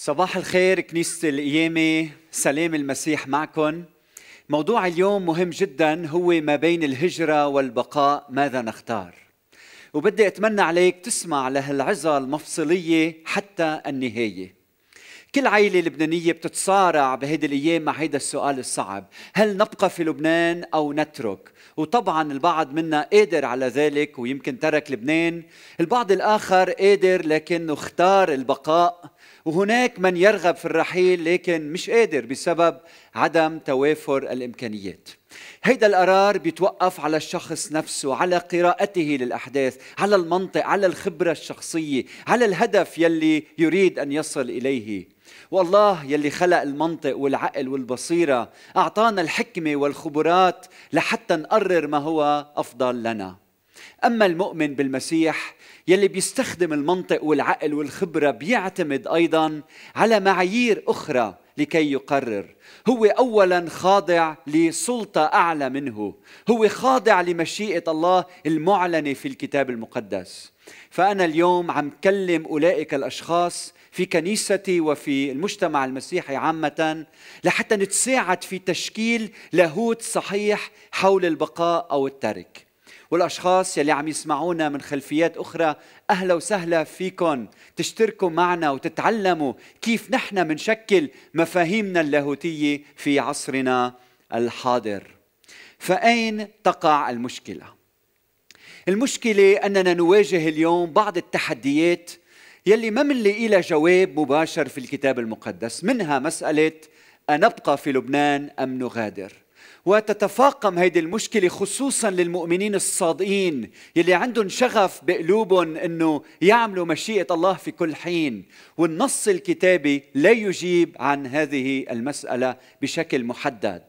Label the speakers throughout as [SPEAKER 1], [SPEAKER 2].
[SPEAKER 1] صباح الخير كنيسة القيامة سلام المسيح معكم موضوع اليوم مهم جدا هو ما بين الهجرة والبقاء ماذا نختار وبدي أتمنى عليك تسمع لهالعظة المفصلية حتى النهاية كل عائلة لبنانية بتتصارع بهيدي الأيام مع هيدا السؤال الصعب هل نبقى في لبنان أو نترك وطبعا البعض منا قادر على ذلك ويمكن ترك لبنان البعض الآخر قادر لكنه اختار البقاء وهناك من يرغب في الرحيل لكن مش قادر بسبب عدم توافر الامكانيات هيدا القرار بيتوقف على الشخص نفسه على قراءته للاحداث على المنطق على الخبره الشخصيه على الهدف يلي يريد ان يصل اليه والله يلي خلق المنطق والعقل والبصيره اعطانا الحكمه والخبرات لحتى نقرر ما هو افضل لنا اما المؤمن بالمسيح يلي بيستخدم المنطق والعقل والخبرة بيعتمد أيضا على معايير أخرى لكي يقرر هو أولا خاضع لسلطة أعلى منه هو خاضع لمشيئة الله المعلنة في الكتاب المقدس فأنا اليوم عم كلم أولئك الأشخاص في كنيستي وفي المجتمع المسيحي عامة لحتى نتساعد في تشكيل لاهوت صحيح حول البقاء أو الترك والأشخاص يلي عم يسمعونا من خلفيات أخرى أهلا وسهلا فيكم تشتركوا معنا وتتعلموا كيف نحن منشكل مفاهيمنا اللاهوتية في عصرنا الحاضر فأين تقع المشكلة؟ المشكلة أننا نواجه اليوم بعض التحديات يلي ما منلاقي لها جواب مباشر في الكتاب المقدس منها مسألة أنبقى في لبنان أم نغادر وتتفاقم هيدي المشكلة خصوصا للمؤمنين الصادقين يلي عندهم شغف بقلوبهم انه يعملوا مشيئة الله في كل حين والنص الكتابي لا يجيب عن هذه المسألة بشكل محدد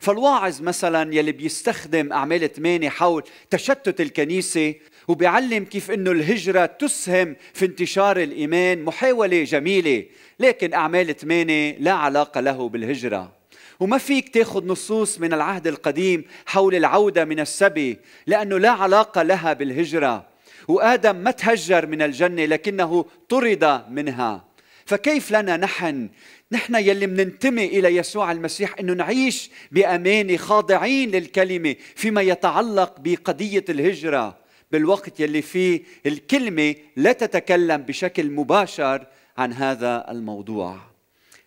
[SPEAKER 1] فالواعظ مثلا يلي بيستخدم أعمال ثمانية حول تشتت الكنيسة وبيعلم كيف انه الهجره تسهم في انتشار الايمان محاوله جميله لكن اعمال ثمانية لا علاقه له بالهجره وما فيك تاخذ نصوص من العهد القديم حول العوده من السبي لانه لا علاقه لها بالهجره وادم ما تهجر من الجنه لكنه طرد منها فكيف لنا نحن نحن يلي مننتمي الى يسوع المسيح انه نعيش بامانه خاضعين للكلمه فيما يتعلق بقضيه الهجره بالوقت يلي فيه الكلمه لا تتكلم بشكل مباشر عن هذا الموضوع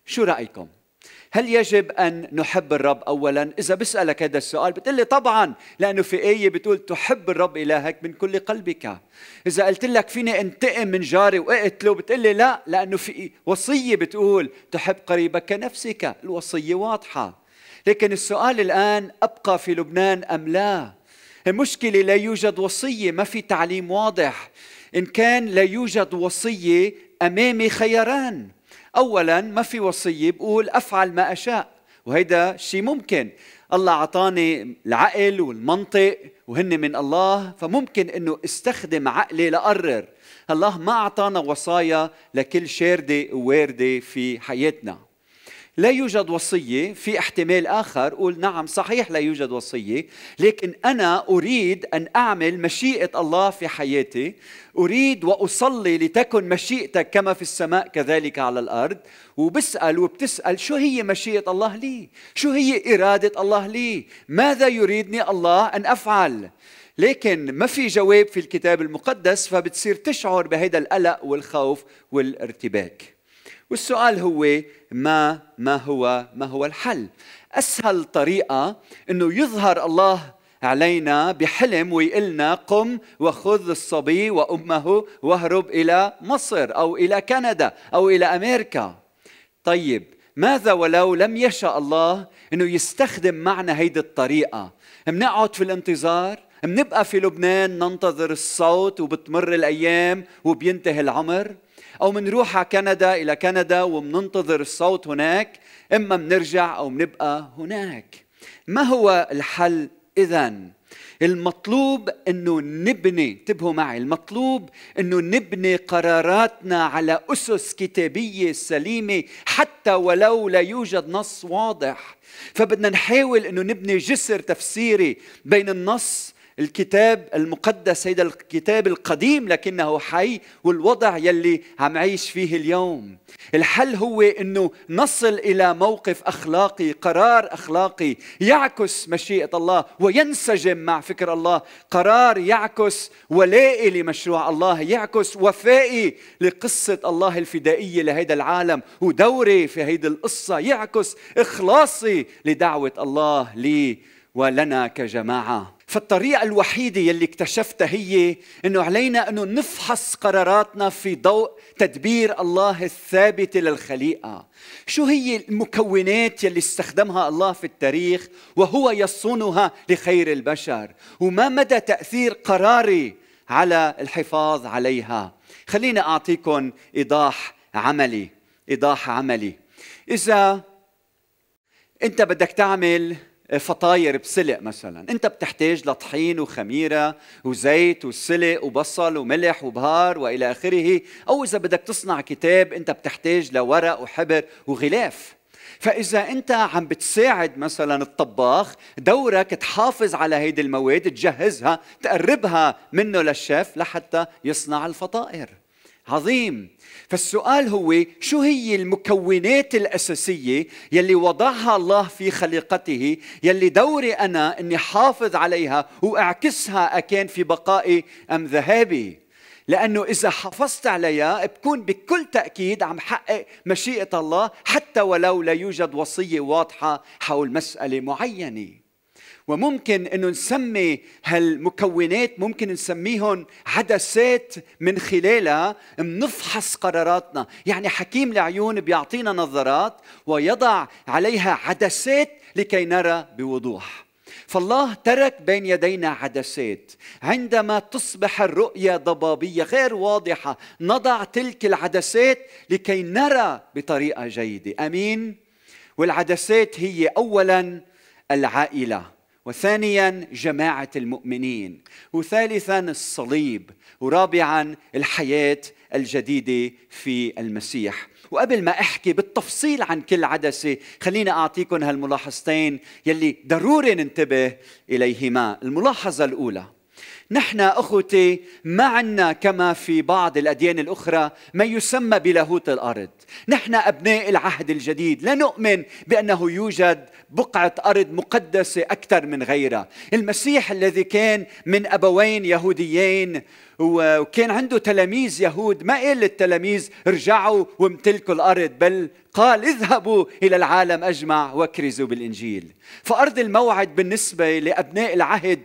[SPEAKER 1] شو رايكم هل يجب أن نحب الرب أولا؟ إذا بسألك هذا السؤال بتقول لي طبعا لأنه في آية بتقول تحب الرب إلهك من كل قلبك إذا قلت لك فيني أنتقم من جاري وأقتله بتقول لي لا لأنه في وصية بتقول تحب قريبك كنفسك الوصية واضحة لكن السؤال الآن أبقى في لبنان أم لا؟ المشكلة لا يوجد وصية ما في تعليم واضح إن كان لا يوجد وصية أمامي خياران اولا ما في وصيه بقول افعل ما اشاء وهيدا شيء ممكن الله اعطاني العقل والمنطق وهن من الله فممكن انه استخدم عقلي لاقرر الله ما اعطانا وصايا لكل شارده ووارده في حياتنا لا يوجد وصية في احتمال آخر قول نعم صحيح لا يوجد وصية لكن أنا أريد أن أعمل مشيئة الله في حياتي أريد وأصلي لتكن مشيئتك كما في السماء كذلك على الأرض وبسأل وبتسأل شو هي مشيئة الله لي شو هي إرادة الله لي ماذا يريدني الله أن أفعل لكن ما في جواب في الكتاب المقدس فبتصير تشعر بهذا القلق والخوف والارتباك والسؤال هو ما ما هو ما هو الحل اسهل طريقه انه يظهر الله علينا بحلم ويقلنا قم وخذ الصبي وامه واهرب الى مصر او الى كندا او الى امريكا طيب ماذا ولو لم يشاء الله انه يستخدم معنا هيدي الطريقه بنقعد في الانتظار بنبقى في لبنان ننتظر الصوت وبتمر الايام وبينتهي العمر أو منروح على كندا إلى كندا ومننتظر الصوت هناك إما منرجع أو منبقى هناك ما هو الحل إذا؟ المطلوب انه نبني انتبهوا معي المطلوب انه نبني قراراتنا على اسس كتابيه سليمه حتى ولو لا يوجد نص واضح فبدنا نحاول انه نبني جسر تفسيري بين النص الكتاب المقدس هيدا الكتاب القديم لكنه حي والوضع يلي عم عيش فيه اليوم الحل هو انه نصل الى موقف اخلاقي قرار اخلاقي يعكس مشيئه الله وينسجم مع فكر الله قرار يعكس ولائي لمشروع الله يعكس وفائي لقصه الله الفدائيه لهيدا العالم ودوري في هيدي القصه يعكس اخلاصي لدعوه الله لي ولنا كجماعه فالطريقه الوحيده يلي اكتشفتها هي انه علينا انه نفحص قراراتنا في ضوء تدبير الله الثابت للخليقه شو هي المكونات يلي استخدمها الله في التاريخ وهو يصونها لخير البشر وما مدى تاثير قراري على الحفاظ عليها خليني اعطيكم ايضاح عملي ايضاح عملي اذا انت بدك تعمل فطاير بسلق مثلا انت بتحتاج لطحين وخميره وزيت وسلق وبصل وملح وبهار والى اخره او اذا بدك تصنع كتاب انت بتحتاج لورق وحبر وغلاف فاذا انت عم بتساعد مثلا الطباخ دورك تحافظ على هيدي المواد تجهزها تقربها منه للشيف لحتى يصنع الفطائر عظيم فالسؤال هو شو هي المكونات الأساسية يلي وضعها الله في خليقته يلي دوري أنا أني حافظ عليها وأعكسها أكان في بقائي أم ذهابي لأنه إذا حافظت عليها بكون بكل تأكيد عم حقق مشيئة الله حتى ولو لا يوجد وصية واضحة حول مسألة معينة وممكن انه نسمي هالمكونات ممكن نسميهم عدسات من خلالها بنفحص قراراتنا يعني حكيم العيون بيعطينا نظرات ويضع عليها عدسات لكي نرى بوضوح فالله ترك بين يدينا عدسات عندما تصبح الرؤية ضبابية غير واضحة نضع تلك العدسات لكي نرى بطريقة جيدة أمين والعدسات هي أولا العائلة وثانيا جماعه المؤمنين وثالثا الصليب ورابعا الحياه الجديده في المسيح وقبل ما احكي بالتفصيل عن كل عدسه خليني اعطيكم هالملاحظتين يلي ضروري ننتبه اليهما الملاحظه الاولى نحن أخوتي ما عنا كما في بعض الأديان الأخرى ما يسمى بلاهوت الأرض نحن أبناء العهد الجديد لا نؤمن بأنه يوجد بقعة أرض مقدسة أكثر من غيرها المسيح الذي كان من أبوين يهوديين وكان عنده تلاميذ يهود ما قال للتلاميذ ارجعوا وامتلكوا الأرض بل قال اذهبوا إلى العالم أجمع واكرزوا بالإنجيل فأرض الموعد بالنسبة لأبناء العهد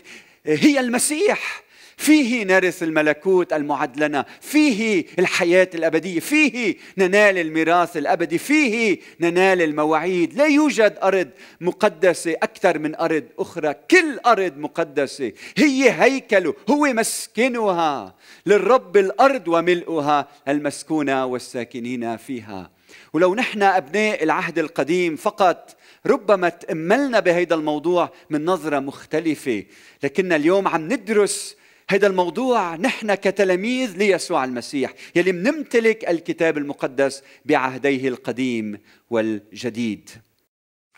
[SPEAKER 1] هي المسيح فيه نرث الملكوت المعد لنا فيه الحياة الأبدية فيه ننال الميراث الأبدي فيه ننال المواعيد لا يوجد أرض مقدسة أكثر من أرض أخرى كل أرض مقدسة هي هيكله هو مسكنها للرب الأرض وملؤها المسكونة والساكنين فيها ولو نحن أبناء العهد القديم فقط ربما تأملنا بهيدا الموضوع من نظرة مختلفة لكن اليوم عم ندرس هذا الموضوع نحن كتلاميذ ليسوع المسيح يلي منمتلك الكتاب المقدس بعهديه القديم والجديد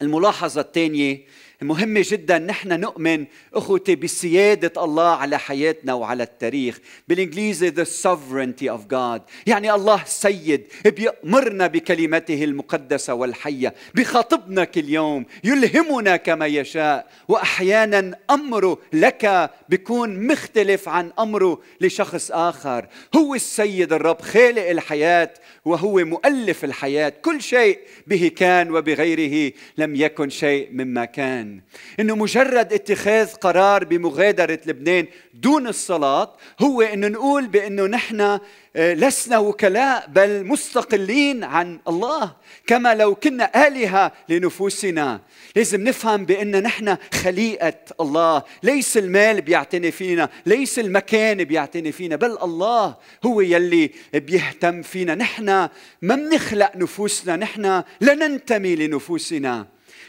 [SPEAKER 1] الملاحظة الثانية مهمة جدا نحن نؤمن أخوتي بسيادة الله على حياتنا وعلى التاريخ بالإنجليزي the sovereignty of God يعني الله سيد بيأمرنا بكلمته المقدسة والحية بخاطبنا كل يوم يلهمنا كما يشاء وأحيانا أمره لك بيكون مختلف عن أمره لشخص آخر هو السيد الرب خالق الحياة وهو مؤلف الحياة كل شيء به كان وبغيره لم يكن شيء مما كان إنه مجرد اتخاذ قرار بمغادرة لبنان دون الصلاة هو إنه نقول بأنه نحن لسنا وكلاء بل مستقلين عن الله كما لو كنا آلهة لنفوسنا لازم نفهم بأن نحن خليقة الله ليس المال بيعتني فينا ليس المكان بيعتني فينا بل الله هو يلي بيهتم فينا نحن ما منخلق نفوسنا نحن لا ننتمي لنفوسنا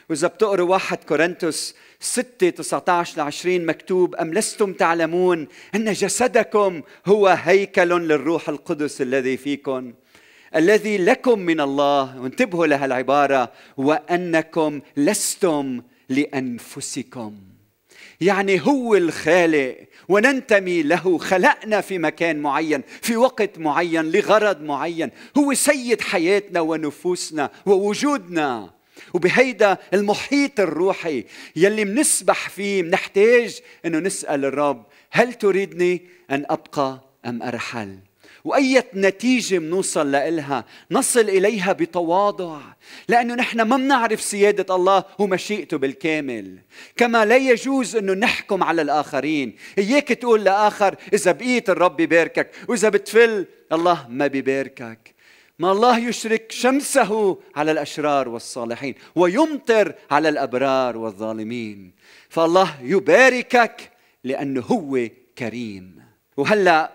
[SPEAKER 1] وإذا بتقروا واحد كورنثوس 6 19 ل 20 مكتوب أم لستم تعلمون أن جسدكم هو هيكل للروح القدس الذي فيكم الذي لكم من الله وانتبهوا لهالعبارة وأنكم لستم لأنفسكم يعني هو الخالق وننتمي له خلقنا في مكان معين في وقت معين لغرض معين هو سيد حياتنا ونفوسنا ووجودنا وبهيدا المحيط الروحي يلي منسبح فيه منحتاج انه نسال الرب هل تريدني ان ابقى ام ارحل وأية نتيجة منوصل لها نصل إليها بتواضع لأنه نحن ما منعرف سيادة الله ومشيئته بالكامل كما لا يجوز أنه نحكم على الآخرين إياك تقول لآخر إذا بقيت الرب بباركك وإذا بتفل الله ما بباركك ما الله يشرك شمسه على الاشرار والصالحين ويمطر على الابرار والظالمين فالله يباركك لانه هو كريم وهلا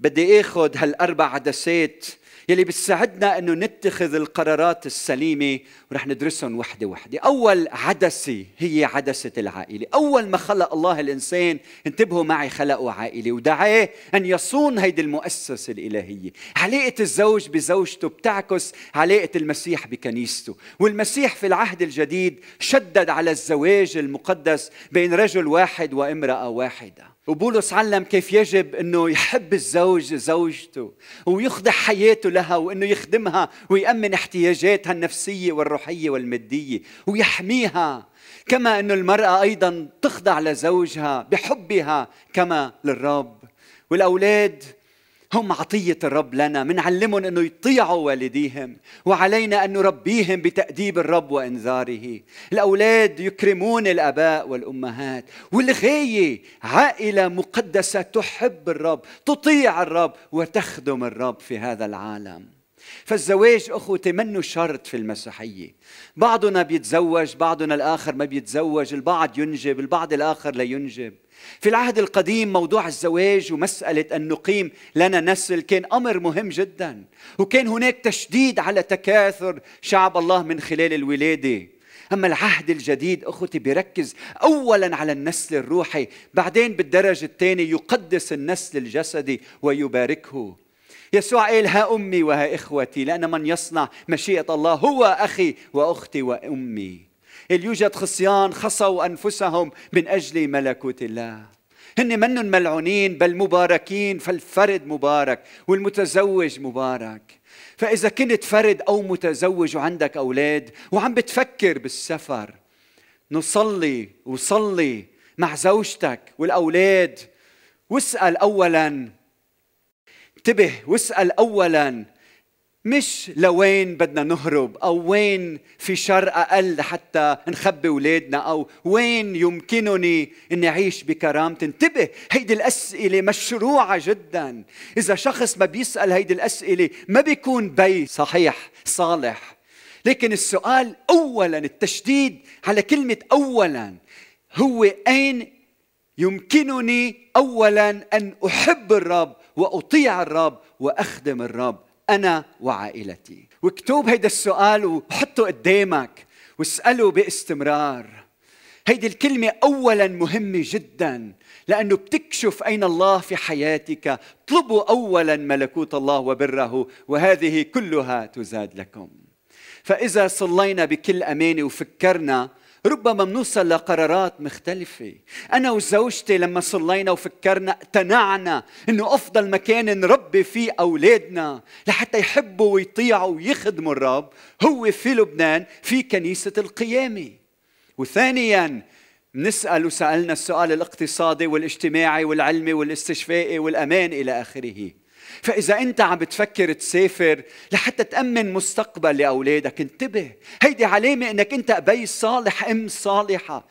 [SPEAKER 1] بدي اخذ هالاربع عدسات يلي بتساعدنا انه نتخذ القرارات السليمه ورح ندرسهم وحده وحده، اول عدسه هي عدسه العائله، اول ما خلق الله الانسان انتبهوا معي خلقه عائله ودعاه ان يصون هيدي المؤسسه الالهيه، علاقه الزوج بزوجته بتعكس علاقه المسيح بكنيسته، والمسيح في العهد الجديد شدد على الزواج المقدس بين رجل واحد وامراه واحده. وبولس علم كيف يجب انه يحب الزوج زوجته ويخضع حياته لها وانه يخدمها ويأمن احتياجاتها النفسيه والروحيه والماديه ويحميها كما انه المراه ايضا تخضع لزوجها بحبها كما للرب والاولاد هم عطية الرب لنا منعلمهم أنه يطيعوا والديهم وعلينا أن نربيهم بتأديب الرب وإنذاره الأولاد يكرمون الأباء والأمهات والغاية عائلة مقدسة تحب الرب تطيع الرب وتخدم الرب في هذا العالم فالزواج اخوتي منه شرط في المسيحيه بعضنا بيتزوج بعضنا الاخر ما بيتزوج البعض ينجب البعض الاخر لا ينجب في العهد القديم موضوع الزواج ومسألة أن نقيم لنا نسل كان أمر مهم جدا وكان هناك تشديد على تكاثر شعب الله من خلال الولادة أما العهد الجديد أخوتي بيركز أولا على النسل الروحي بعدين بالدرجة الثانية يقدس النسل الجسدي ويباركه يسوع قال ها أمي وها إخوتي لأن من يصنع مشيئة الله هو أخي وأختي وأمي إذ يوجد خصيان خصوا أنفسهم من أجل ملكوت الله هن منن ملعونين بل مباركين فالفرد مبارك والمتزوج مبارك فإذا كنت فرد أو متزوج وعندك أولاد وعم بتفكر بالسفر نصلي وصلي مع زوجتك والأولاد واسأل أولا انتبه واسال اولا مش لوين بدنا نهرب او وين في شر اقل حتى نخبي اولادنا او وين يمكنني اني اعيش بكرامتي انتبه هيدي الاسئله مشروعه جدا اذا شخص ما بيسال هيدي الاسئله ما بيكون بي صحيح صالح لكن السؤال اولا التشديد على كلمه اولا هو اين يمكنني اولا ان احب الرب واطيع الرب واخدم الرب انا وعائلتي واكتب هيدا السؤال وحطه قدامك واساله باستمرار هيدي الكلمة أولا مهمة جدا لأنه بتكشف أين الله في حياتك اطلبوا أولا ملكوت الله وبره وهذه كلها تزاد لكم فإذا صلينا بكل أمانة وفكرنا ربما منوصل لقرارات مختلفة أنا وزوجتي لما صلينا وفكرنا اقتنعنا أنه أفضل مكان نربي فيه أولادنا لحتى يحبوا ويطيعوا ويخدموا الرب هو في لبنان في كنيسة القيامة وثانياً نسأل وسألنا السؤال الاقتصادي والاجتماعي والعلمي والاستشفائي والأمان إلى آخره فإذا أنت عم بتفكر تسافر لحتى تأمن مستقبل لأولادك انتبه هيدي علامة أنك أنت أبي صالح أم صالحة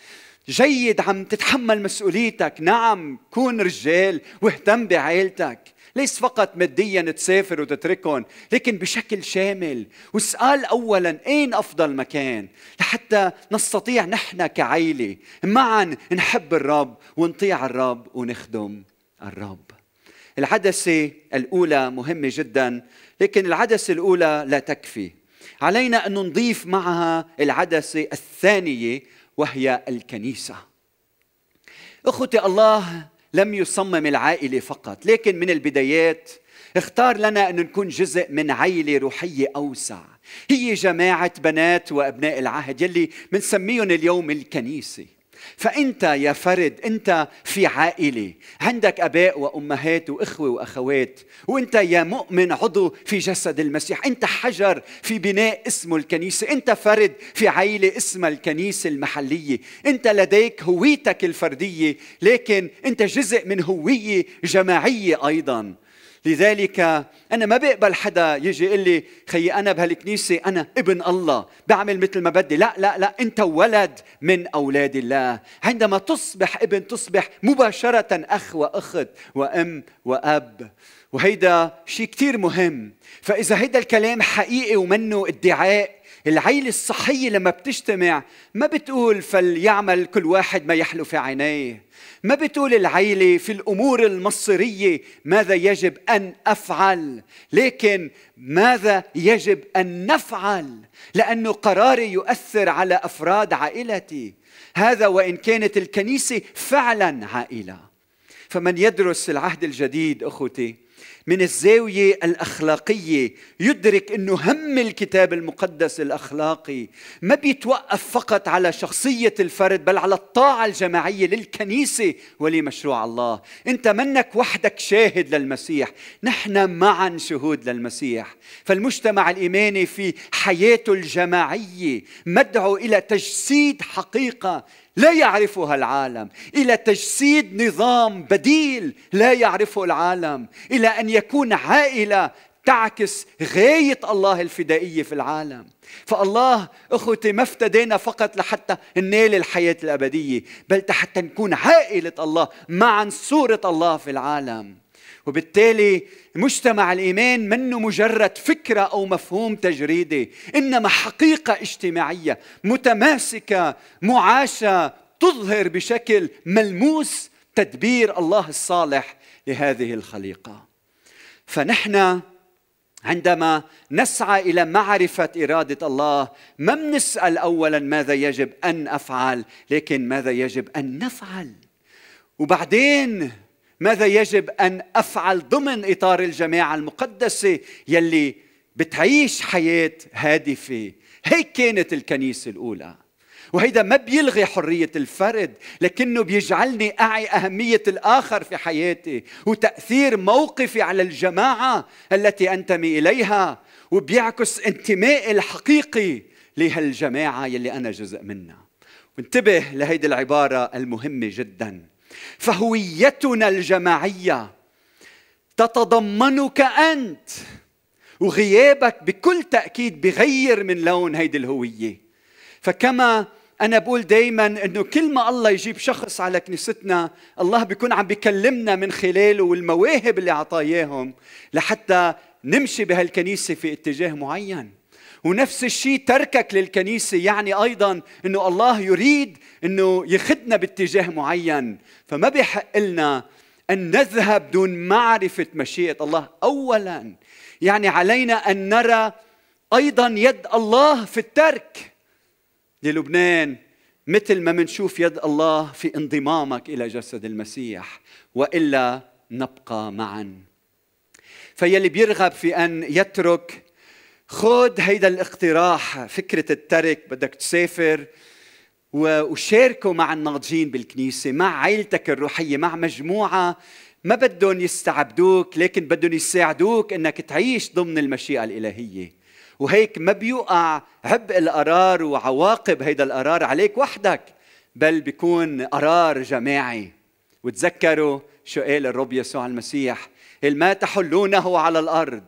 [SPEAKER 1] جيد عم تتحمل مسؤوليتك نعم كون رجال واهتم بعائلتك ليس فقط ماديا تسافر وتتركهم لكن بشكل شامل واسأل أولا أين أفضل مكان لحتى نستطيع نحن كعيلة معا نحب الرب ونطيع الرب ونخدم الرب العدسة الأولى مهمة جدا لكن العدسة الأولى لا تكفي علينا أن نضيف معها العدسة الثانية وهي الكنيسة أخوتي الله لم يصمم العائلة فقط لكن من البدايات اختار لنا أن نكون جزء من عيلة روحية أوسع هي جماعة بنات وأبناء العهد يلي بنسميهم اليوم الكنيسة فأنت يا فرد أنت في عائلة عندك أباء وأمهات وإخوة وأخوات وأنت يا مؤمن عضو في جسد المسيح أنت حجر في بناء اسمه الكنيسة أنت فرد في عائلة اسمها الكنيسة المحلية أنت لديك هويتك الفردية لكن أنت جزء من هوية جماعية أيضاً لذلك أنا ما بقبل حدا يجي يقول لي خيي أنا بهالكنيسة أنا ابن الله بعمل مثل ما بدي لا لا لا أنت ولد من أولاد الله عندما تصبح ابن تصبح مباشرة أخ وأخت وأم وأب وهيدا شيء كثير مهم فإذا هيدا الكلام حقيقي ومنه ادعاء العيلة الصحية لما بتجتمع ما بتقول فليعمل كل واحد ما يحلو في عينيه ما بتقول العيلة في الأمور المصيرية ماذا يجب أن أفعل لكن ماذا يجب أن نفعل لأنه قراري يؤثر على أفراد عائلتي هذا وإن كانت الكنيسة فعلا عائلة فمن يدرس العهد الجديد أخوتي من الزاويه الاخلاقيه يدرك انه هم الكتاب المقدس الاخلاقي ما بيتوقف فقط على شخصيه الفرد بل على الطاعه الجماعيه للكنيسه ولمشروع الله انت منك وحدك شاهد للمسيح نحن معا شهود للمسيح فالمجتمع الايماني في حياته الجماعيه مدعو الى تجسيد حقيقه لا يعرفها العالم الى تجسيد نظام بديل لا يعرفه العالم الى ان يكون عائله تعكس غاية الله الفدائية في العالم فالله أخوتي ما افتدينا فقط لحتى ننال الحياة الأبدية بل حتى نكون عائلة الله معا صورة الله في العالم وبالتالي مجتمع الإيمان منه مجرد فكرة أو مفهوم تجريدي إنما حقيقة اجتماعية متماسكة معاشة تظهر بشكل ملموس تدبير الله الصالح لهذه الخليقه فنحن عندما نسعى الى معرفه اراده الله ما بنسال اولا ماذا يجب ان افعل لكن ماذا يجب ان نفعل وبعدين ماذا يجب ان افعل ضمن اطار الجماعه المقدسه يلي بتعيش حياه هادفه هيك كانت الكنيسه الاولى وهيدا ما بيلغي حرية الفرد لكنه بيجعلني أعي أهمية الآخر في حياتي وتأثير موقفي على الجماعة التي أنتمي إليها وبيعكس انتمائي الحقيقي لهالجماعة يلي أنا جزء منها وانتبه لهيدي العبارة المهمة جدا فهويتنا الجماعية تتضمنك أنت وغيابك بكل تأكيد بغير من لون هيدي الهوية فكما أنا بقول دايما أنه كل ما الله يجيب شخص على كنيستنا الله بيكون عم بيكلمنا من خلاله والمواهب اللي أعطاه إياهم لحتى نمشي بهالكنيسة في اتجاه معين ونفس الشيء تركك للكنيسة يعني أيضا أنه الله يريد أنه يخدنا باتجاه معين فما بيحق لنا أن نذهب دون معرفة مشيئة الله أولا يعني علينا أن نرى أيضا يد الله في الترك للبنان مثل ما منشوف يد الله في انضمامك إلى جسد المسيح وإلا نبقى معا فيلي بيرغب في أن يترك خذ هيدا الاقتراح فكرة الترك بدك تسافر وشاركوا مع الناضجين بالكنيسة مع عائلتك الروحية مع مجموعة ما بدهم يستعبدوك لكن بدهم يساعدوك انك تعيش ضمن المشيئة الإلهية وهيك ما بيوقع عبء القرار وعواقب هيدا القرار عليك وحدك بل بيكون قرار جماعي وتذكروا شو قال الرب يسوع المسيح ما تحلونه على الارض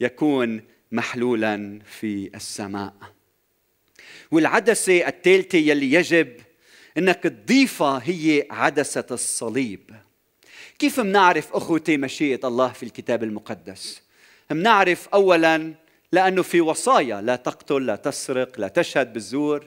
[SPEAKER 1] يكون محلولا في السماء والعدسه الثالثه يلي يجب انك تضيفها هي عدسه الصليب كيف منعرف اخوتي مشيئه الله في الكتاب المقدس منعرف اولا لأنه في وصايا لا تقتل لا تسرق لا تشهد بالزور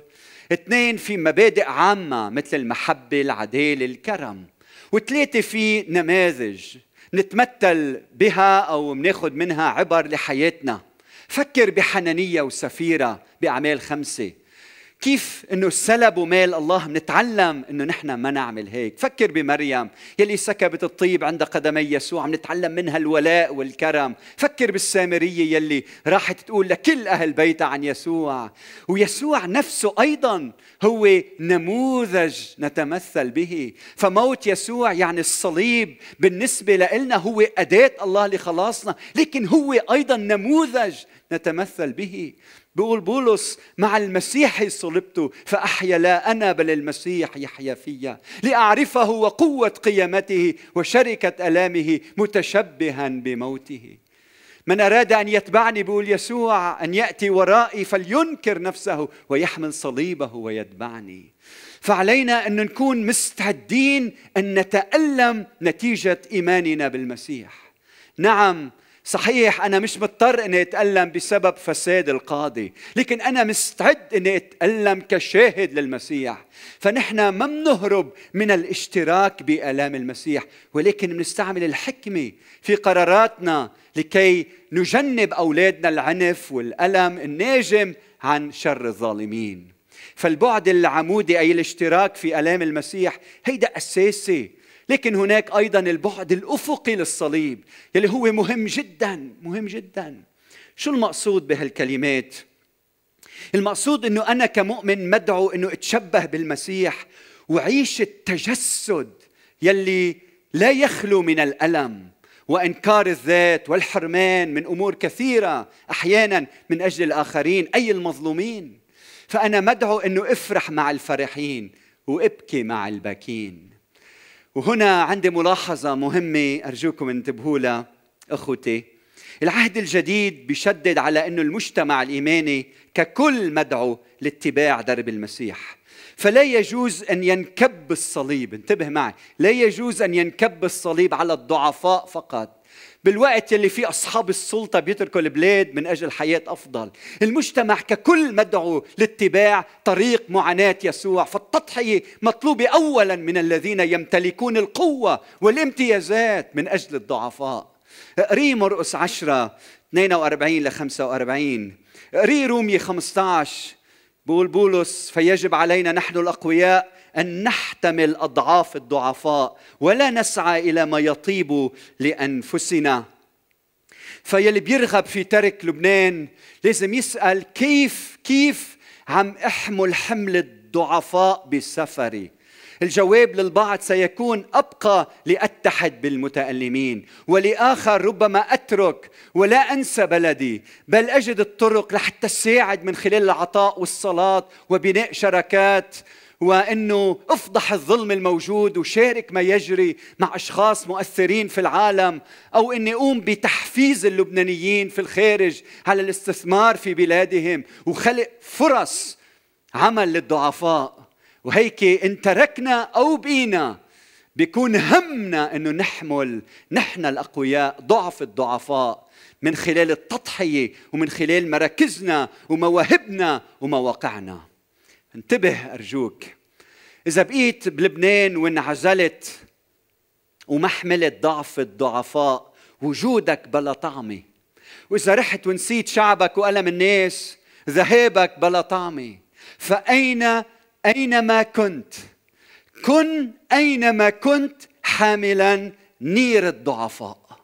[SPEAKER 1] اثنين في مبادئ عامة مثل المحبة العدالة الكرم وثلاثة في نماذج نتمثل بها أو منأخذ منها عبر لحياتنا فكر بحنانية وسفيرة بأعمال خمسة كيف انه سلبوا مال الله بنتعلم انه نحن ما نعمل هيك فكر بمريم يلي سكبت الطيب عند قدمي يسوع عم نتعلم منها الولاء والكرم فكر بالسامرية يلي راحت تقول لكل أهل بيتها عن يسوع ويسوع نفسه أيضا هو نموذج نتمثل به فموت يسوع يعني الصليب بالنسبة لنا هو أداة الله لخلاصنا لكن هو أيضا نموذج نتمثل به بيقول بولس مع المسيح صلبت فأحيا لا أنا بل المسيح يحيا فيا لأعرفه وقوة قيامته وشركة ألامه متشبها بموته من أراد أن يتبعني بيقول يسوع أن يأتي ورائي فلينكر نفسه ويحمل صليبه ويتبعني فعلينا أن نكون مستعدين أن نتألم نتيجة إيماننا بالمسيح نعم صحيح أنا مش مضطر إني أتألم بسبب فساد القاضي لكن أنا مستعد إني أتألم كشاهد للمسيح فنحن ما منهرب من الاشتراك بآلام المسيح ولكن بنستعمل الحكمة في قراراتنا لكي نجنب أولادنا العنف والألم الناجم عن شر الظالمين فالبعد العمودي أي الاشتراك في ألام المسيح هيدا أساسي لكن هناك أيضا البعد الأفقي للصليب يلي هو مهم جدا مهم جدا شو المقصود بهالكلمات؟ المقصود أنه أنا كمؤمن مدعو أنه أتشبه بالمسيح وعيش التجسد يلي لا يخلو من الألم وانكار الذات والحرمان من امور كثيره احيانا من اجل الاخرين اي المظلومين فانا مدعو انه افرح مع الفرحين وابكي مع الباكين وهنا عندي ملاحظة مهمة أرجوكم انتبهوا لها أخوتي العهد الجديد بشدد على أنه المجتمع الإيماني ككل مدعو لاتباع درب المسيح فلا يجوز أن ينكب الصليب انتبه معي لا يجوز أن ينكب الصليب على الضعفاء فقط بالوقت يلي فيه أصحاب السلطة بيتركوا البلاد من أجل حياة أفضل المجتمع ككل مدعو لاتباع طريق معاناة يسوع فالتضحية مطلوبة أولا من الذين يمتلكون القوة والامتيازات من أجل الضعفاء ري مرقس 10 42 ل 45 ري رومي 15 بول بولس فيجب علينا نحن الأقوياء ان نحتمل اضعاف الضعفاء ولا نسعى الى ما يطيب لانفسنا فيلي بيرغب في ترك لبنان لازم يسال كيف كيف عم احمل حمل الضعفاء بسفري الجواب للبعض سيكون ابقى لاتحد بالمتالمين ولاخر ربما اترك ولا انسى بلدي بل اجد الطرق لحتى ساعد من خلال العطاء والصلاه وبناء شراكات وانه افضح الظلم الموجود وشارك ما يجري مع اشخاص مؤثرين في العالم او اني اقوم بتحفيز اللبنانيين في الخارج على الاستثمار في بلادهم وخلق فرص عمل للضعفاء وهيك ان تركنا او بقينا بيكون همنا انه نحمل نحن الاقوياء ضعف الضعفاء من خلال التضحيه ومن خلال مراكزنا ومواهبنا ومواقعنا انتبه أرجوك إذا بقيت بلبنان وانعزلت وما حملت ضعف الضعفاء وجودك بلا طعمة وإذا رحت ونسيت شعبك وألم الناس ذهابك بلا طعمة فأين أينما كنت كن أينما كنت حاملا نير الضعفاء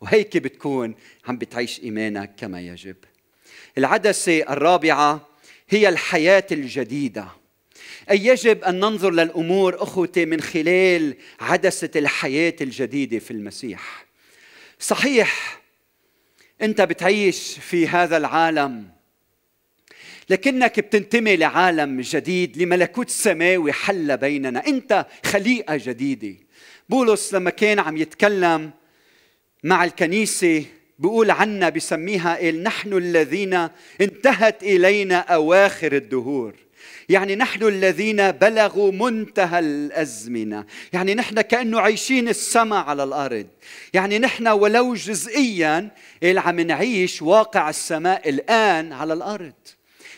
[SPEAKER 1] وهيك بتكون عم بتعيش إيمانك كما يجب العدسة الرابعة هي الحياه الجديده أي يجب أن ننظر للأمور أخوتي من خلال عدسة الحياة الجديدة في المسيح صحيح أنت بتعيش في هذا العالم لكنك بتنتمي لعالم جديد لملكوت سماوي حل بيننا أنت خليقة جديدة بولس لما كان عم يتكلم مع الكنيسة بيقول عنا بسميها إيه نحن الذين انتهت إلينا أواخر الدهور يعني نحن الذين بلغوا منتهى الأزمنة يعني نحن كأنه عايشين السماء على الأرض يعني نحن ولو جزئيا إيه، عم نعيش واقع السماء الآن على الأرض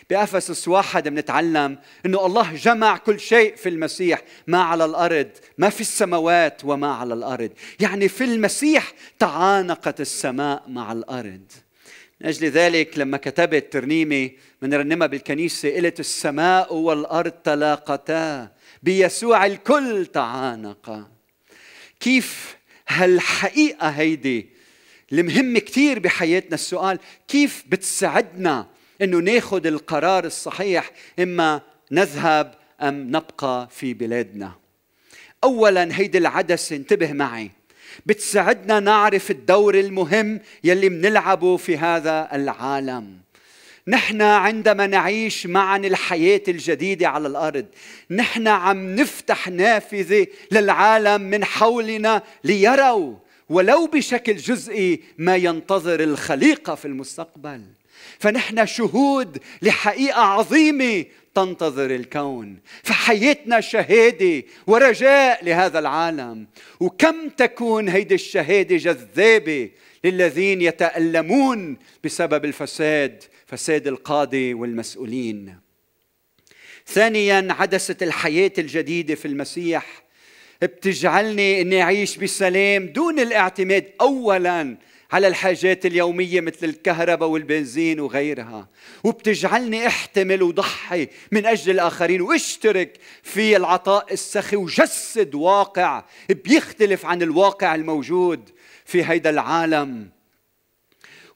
[SPEAKER 1] بافسس واحد بنتعلم انه الله جمع كل شيء في المسيح ما على الارض ما في السماوات وما على الارض يعني في المسيح تعانقت السماء مع الارض من أجل ذلك لما كتبت ترنيمة من بالكنيسة قلت السماء والأرض تلاقتا بيسوع الكل تعانقا كيف هالحقيقة هيدي المهمة كثير بحياتنا السؤال كيف بتساعدنا انه ناخذ القرار الصحيح اما نذهب ام نبقى في بلادنا اولا هيدي العدسه انتبه معي بتساعدنا نعرف الدور المهم يلي منلعبه في هذا العالم نحن عندما نعيش معا الحياة الجديدة على الأرض نحن عم نفتح نافذة للعالم من حولنا ليروا ولو بشكل جزئي ما ينتظر الخليقة في المستقبل فنحن شهود لحقيقه عظيمه تنتظر الكون فحياتنا شهاده ورجاء لهذا العالم وكم تكون هيدي الشهاده جذابه للذين يتالمون بسبب الفساد فساد القاضي والمسؤولين ثانيا عدسه الحياه الجديده في المسيح بتجعلني اني اعيش بسلام دون الاعتماد اولا على الحاجات اليومية مثل الكهرباء والبنزين وغيرها وبتجعلني احتمل وضحي من أجل الآخرين واشترك في العطاء السخي وجسد واقع بيختلف عن الواقع الموجود في هيدا العالم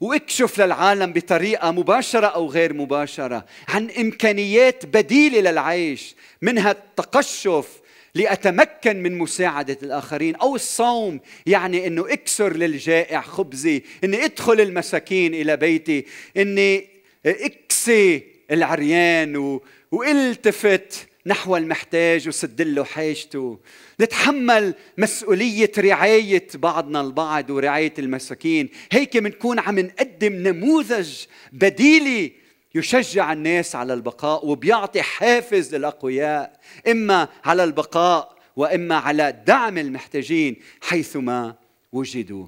[SPEAKER 1] واكشف للعالم بطريقة مباشرة أو غير مباشرة عن إمكانيات بديلة للعيش منها التقشف لأتمكن من مساعدة الآخرين أو الصوم يعني أنه أكسر للجائع خبزي أني أدخل المساكين إلى بيتي أني أكسي العريان و... والتفت نحو المحتاج وسد له حاجته نتحمل مسؤولية رعاية بعضنا البعض ورعاية المساكين هيك بنكون عم نقدم نموذج بديلي يشجع الناس على البقاء وبيعطي حافز للاقوياء اما على البقاء واما على دعم المحتاجين حيثما وجدوا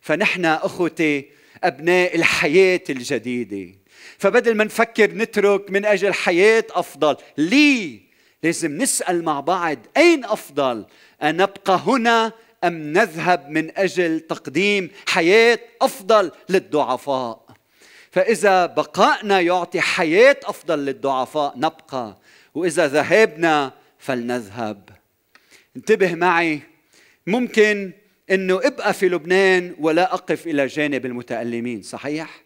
[SPEAKER 1] فنحن اخوتي ابناء الحياه الجديده فبدل ما نفكر نترك من اجل حياه افضل لي لازم نسال مع بعض اين افضل ان نبقى هنا ام نذهب من اجل تقديم حياه افضل للضعفاء فإذا بقائنا يعطي حياة أفضل للضعفاء نبقى وإذا ذهبنا فلنذهب انتبه معي ممكن أنه أبقى في لبنان ولا أقف إلى جانب المتألمين صحيح؟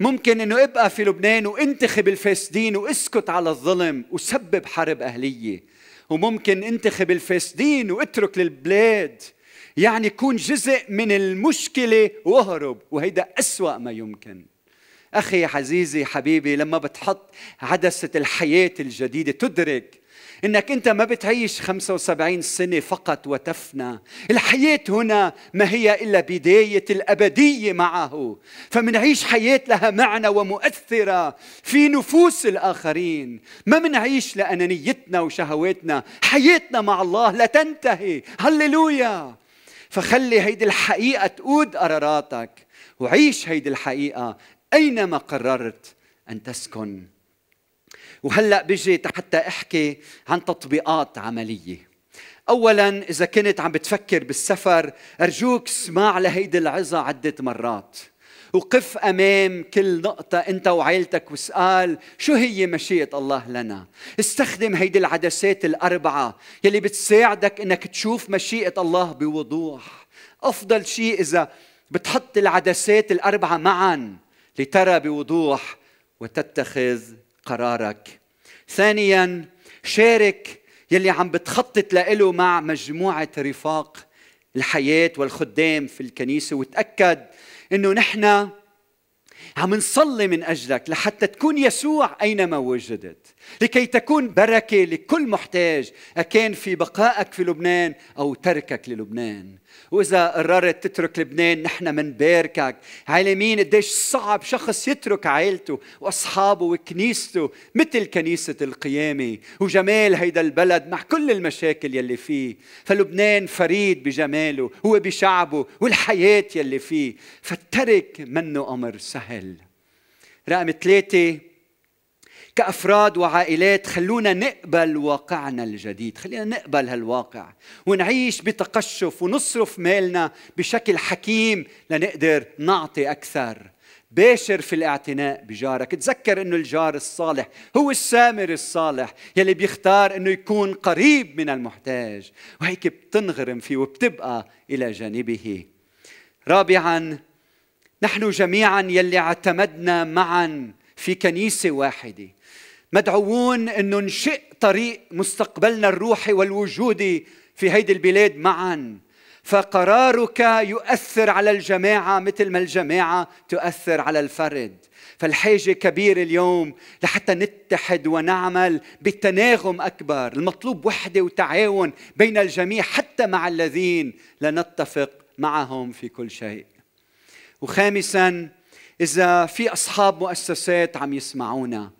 [SPEAKER 1] ممكن أنه أبقى في لبنان وانتخب الفاسدين واسكت على الظلم وسبب حرب أهلية وممكن انتخب الفاسدين واترك للبلاد يعني كون جزء من المشكلة واهرب وهيدا أسوأ ما يمكن أخي عزيزي حبيبي لما بتحط عدسة الحياة الجديدة تدرك انك انت ما بتعيش 75 سنه فقط وتفنى، الحياه هنا ما هي الا بدايه الابديه معه، فمنعيش حياه لها معنى ومؤثره في نفوس الاخرين، ما منعيش لانانيتنا وشهواتنا، حياتنا مع الله لا تنتهي، هللويا! فخلي هيدي الحقيقه تقود قراراتك، وعيش هيدي الحقيقه اينما قررت ان تسكن وهلا بجي حتى احكي عن تطبيقات عمليه اولا اذا كنت عم بتفكر بالسفر ارجوك اسمع لهيدي العظه عده مرات وقف امام كل نقطه انت وعائلتك واسال شو هي مشيئه الله لنا استخدم هيدي العدسات الاربعه يلي بتساعدك انك تشوف مشيئه الله بوضوح افضل شيء اذا بتحط العدسات الاربعه معا لترى بوضوح وتتخذ قرارك ثانيا شارك يلي عم بتخطط له مع مجموعة رفاق الحياة والخدام في الكنيسة وتأكد أنه نحن عم نصلي من أجلك لحتى تكون يسوع أينما وجدت لكي تكون بركة لكل محتاج أكان في بقائك في لبنان أو تركك للبنان وإذا قررت تترك لبنان نحن منباركك عالمين قديش صعب شخص يترك عائلته وأصحابه وكنيسته مثل كنيسة القيامة وجمال هيدا البلد مع كل المشاكل يلي فيه فلبنان فريد بجماله هو بشعبه والحياة يلي فيه فالترك منه أمر سهل رقم ثلاثة كافراد وعائلات خلونا نقبل واقعنا الجديد خلينا نقبل هالواقع ونعيش بتقشف ونصرف مالنا بشكل حكيم لنقدر نعطي اكثر باشر في الاعتناء بجارك تذكر انه الجار الصالح هو السامر الصالح يلي بيختار انه يكون قريب من المحتاج وهيك بتنغرم فيه وبتبقى الى جانبه رابعا نحن جميعا يلي اعتمدنا معا في كنيسه واحده مدعوون انه نشئ طريق مستقبلنا الروحي والوجودي في هيدي البلاد معا فقرارك يؤثر على الجماعه مثل ما الجماعه تؤثر على الفرد فالحاجه كبيره اليوم لحتى نتحد ونعمل بتناغم اكبر المطلوب وحده وتعاون بين الجميع حتى مع الذين لا نتفق معهم في كل شيء وخامسا اذا في اصحاب مؤسسات عم يسمعونا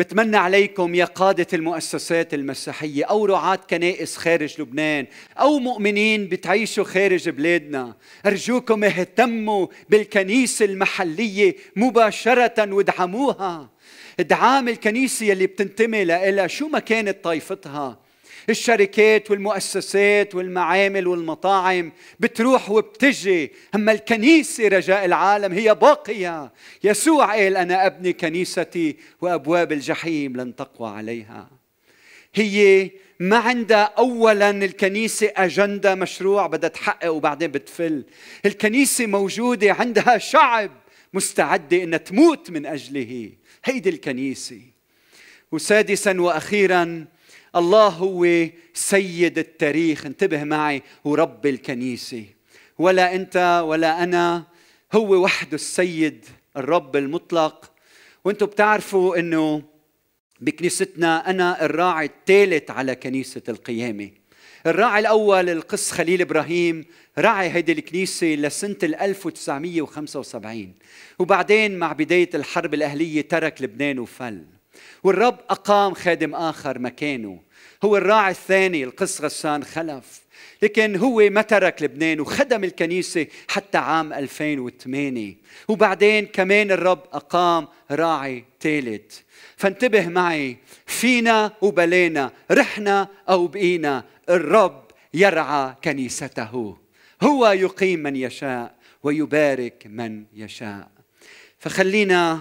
[SPEAKER 1] بتمنى عليكم يا قادة المؤسسات المسيحية أو رعاة كنائس خارج لبنان أو مؤمنين بتعيشوا خارج بلادنا أرجوكم اهتموا بالكنيسة المحلية مباشرة وادعموها ادعام الكنيسة اللي بتنتمي لها شو ما كانت طائفتها الشركات والمؤسسات والمعامل والمطاعم بتروح وبتجي أما الكنيسة رجاء العالم هي باقية يسوع قال أنا أبني كنيستي وأبواب الجحيم لن تقوى عليها هي ما عندها اولا الكنيسه اجنده مشروع بدها تحقق وبعدين بتفل الكنيسه موجوده عندها شعب مستعده انها تموت من اجله هيدي الكنيسه وسادسا واخيرا الله هو سيد التاريخ انتبه معي ورب الكنيسة ولا أنت ولا أنا هو وحده السيد الرب المطلق وانتم بتعرفوا انه بكنيستنا انا الراعي الثالث على كنيسه القيامه الراعي الاول القس خليل ابراهيم راعي هيدي الكنيسه لسنه 1975 وبعدين مع بدايه الحرب الاهليه ترك لبنان وفل والرب أقام خادم آخر مكانه هو الراعي الثاني القس غسان خلف لكن هو ما ترك لبنان وخدم الكنيسة حتى عام 2008 وبعدين كمان الرب أقام راعي ثالث فانتبه معي فينا وبلينا رحنا أو بقينا الرب يرعى كنيسته هو يقيم من يشاء ويبارك من يشاء فخلينا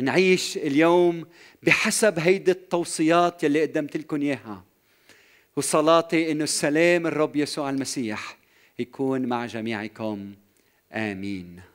[SPEAKER 1] نعيش اليوم بحسب هيدي التوصيات يلي قدمت لكم اياها وصلاتي انه السلام الرب يسوع المسيح يكون مع جميعكم امين